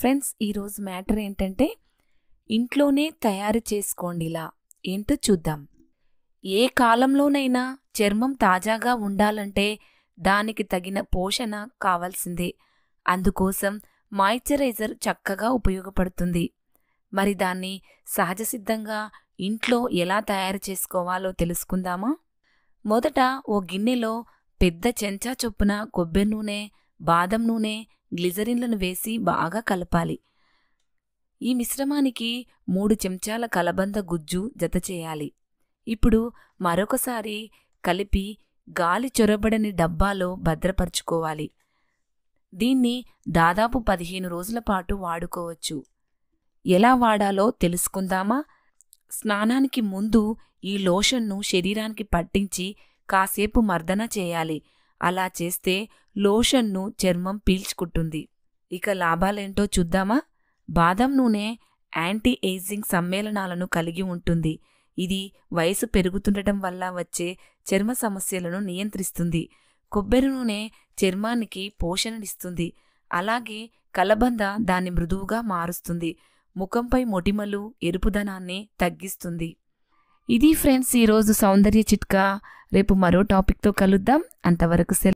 friends ఈరోజు matter ఏంటంటే ఇంట్లోనే తయారు చేసుకోండిలా ఏంటో చూద్దాం ఏ కాలంలోనైనా చర్మం తాజాగా ఉండాలంటే దానికి తగిన పోషణ కావాల్సిందే అందుకోసం మాయిశ్చరైజర్ చక్కగా ఉపయోగపడుతుంది మరి దాన్ని సహజ సిద్ధంగా ఇంట్లో ఎలా తయారు చేసుకోవాలో తెలుసుకుందామా మొదట ఓ గిన్నెలో పెద్ద చెంచా చొప్పున కొబ్బరి నూనె బాదం నూనె గ్లిజరిన్లను వేసి బాగా కలపాలి ఈ మిశ్రమానికి మూడు చెంచాల కలబంద గుజ్జు జత చేయాలి ఇప్పుడు మరొకసారి కలిపి గాలి చొరబడని డబ్బాలో భద్రపరుచుకోవాలి దీన్ని దాదాపు పదిహేను రోజుల పాటు వాడుకోవచ్చు ఎలా వాడాలో తెలుసుకుందామా స్నానానికి ముందు ఈ లోషన్ను శరీరానికి పట్టించి కాసేపు మర్దన చేయాలి అలా చేస్తే లోషన్ను చర్మం పీల్చుకుంటుంది ఇక లాభాలేంటో చూద్దామా బాదం నూనె యాంటీ ఏజింగ్ సమ్మేళనాలను కలిగి ఉంటుంది ఇది వయసు పెరుగుతుండటం వల్ల వచ్చే చర్మ సమస్యలను నియంత్రిస్తుంది కొబ్బరి నూనె చర్మానికి పోషణనిస్తుంది అలాగే కలబంద దాన్ని మృదువుగా మారుస్తుంది ముఖంపై మొటిమలు ఎరుపుదనాన్ని తగ్గిస్తుంది ఇది ఫ్రెండ్స్ ఈరోజు సౌందర్య చిట్కా రేపు మరో టాపిక్తో కలుద్దాం అంతవరకు సెలవు